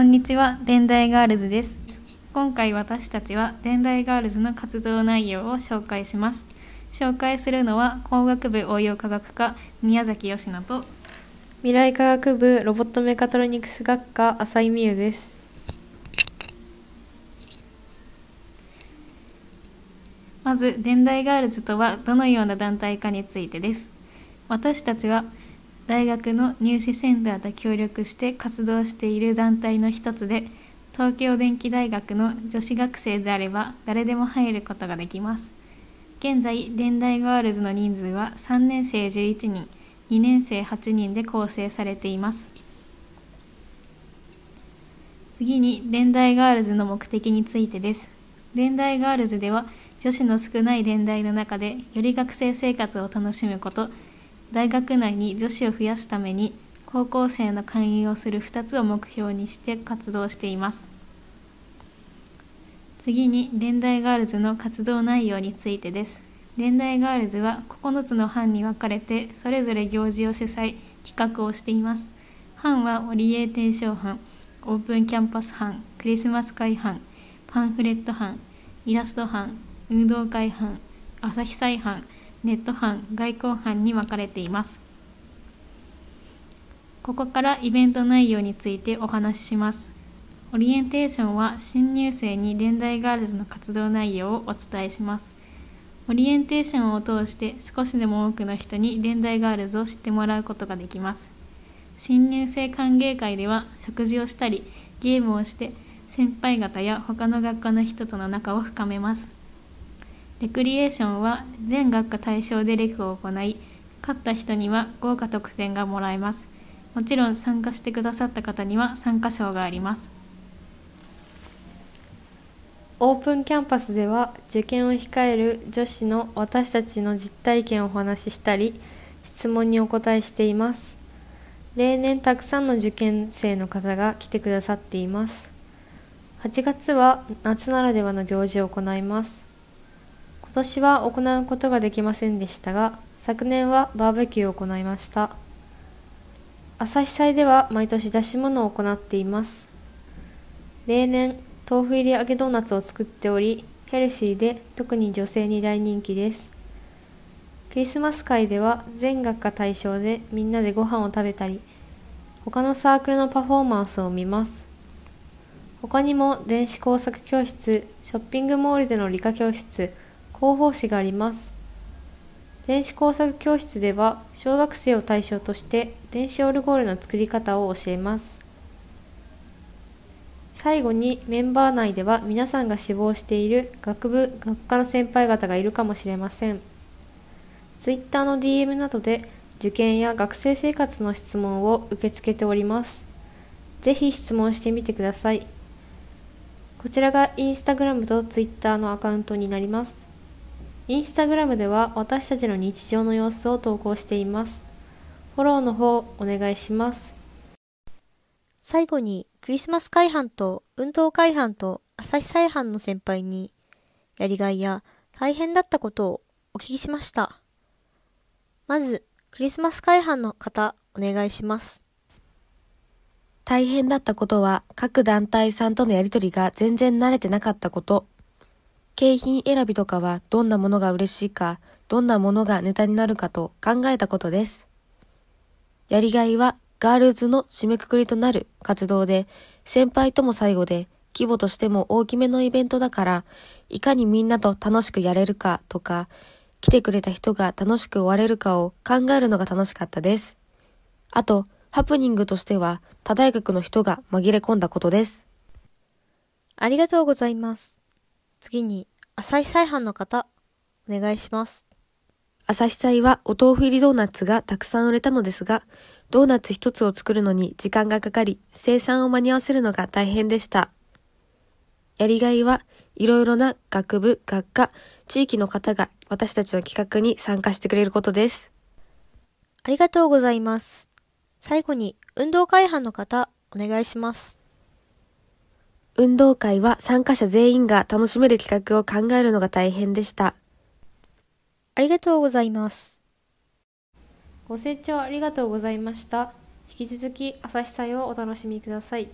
こんにちは、デンダイガールズです。今回私たちはデンダイガールズの活動内容を紹介します。紹介するのは工学部応用科学科宮崎義しと未来科学部ロボットメカトロニクス学科浅井美優です。まずデンダイガールズとはどのような団体かについてです。私たちは大学の入試センターと協力して活動している団体の一つで東京電機大学の女子学生であれば誰でも入ることができます現在電大ガールズの人数は3年生11人2年生8人で構成されています次に電大ガールズの目的についてです電大ガールズでは女子の少ない電大の中でより学生生活を楽しむこと大学内に女子を増やすために高校生の勧誘をする2つを目標にして活動しています次に伝代ガールズの活動内容についてです伝代ガールズは9つの班に分かれてそれぞれ行事を主催企画をしています班はオリエー唱班オープンキャンパス班クリスマス会班パンフレット班イラスト班運動会班朝日祭班ネット班外交班に分かれていますここからイベント内容についてお話ししますオリエンテーションは新入生に現代ガールズの活動内容をお伝えしますオリエンテーションを通して少しでも多くの人に現代ガールズを知ってもらうことができます新入生歓迎会では食事をしたりゲームをして先輩方や他の学科の人との仲を深めますレクリエーションは全学科対象でレクを行い勝った人には豪華特典がもらえますもちろん参加してくださった方には参加賞がありますオープンキャンパスでは受験を控える女子の私たちの実体験をお話ししたり質問にお答えしています例年たくさんの受験生の方が来てくださっています8月は夏ならではの行事を行います今年は行うことができませんでしたが昨年はバーベキューを行いました朝日祭では毎年出し物を行っています例年豆腐入り揚げドーナツを作っておりヘルシーで特に女性に大人気ですクリスマス会では全学科対象でみんなでご飯を食べたり他のサークルのパフォーマンスを見ます他にも電子工作教室ショッピングモールでの理科教室広報誌があります電子工作教室では小学生を対象として電子オルゴールの作り方を教えます最後にメンバー内では皆さんが志望している学部学科の先輩方がいるかもしれません Twitter の DM などで受験や学生生活の質問を受け付けておりますぜひ質問してみてくださいこちらが Instagram と Twitter のアカウントになりますインスタグラムでは私たちの日常の様子を投稿しています。フォローの方お願いします。最後にクリスマス会班と運動会班と朝日祭班の先輩にやりがいや大変だったことをお聞きしました。まずクリスマス会班の方お願いします。大変だったことは各団体さんとのやりとりが全然慣れてなかったこと。景品選びとかはどんなものが嬉しいか、どんなものがネタになるかと考えたことです。やりがいはガールズの締めくくりとなる活動で、先輩とも最後で、規模としても大きめのイベントだから、いかにみんなと楽しくやれるかとか、来てくれた人が楽しく終われるかを考えるのが楽しかったです。あと、ハプニングとしては、他大学の人が紛れ込んだことです。ありがとうございます。次に、朝日再販の方、お願いします。朝日祭はお豆腐入りドーナツがたくさん売れたのですが、ドーナツ一つを作るのに時間がかかり、生産を間に合わせるのが大変でした。やりがいはいろいろな学部、学科、地域の方が私たちの企画に参加してくれることです。ありがとうございます。最後に運動会班の方、お願いします。運動会は参加者全員が楽しめる企画を考えるのが大変でした。ありがとうございます。ご清聴ありがとうございました。引き続き朝日祭をお楽しみください。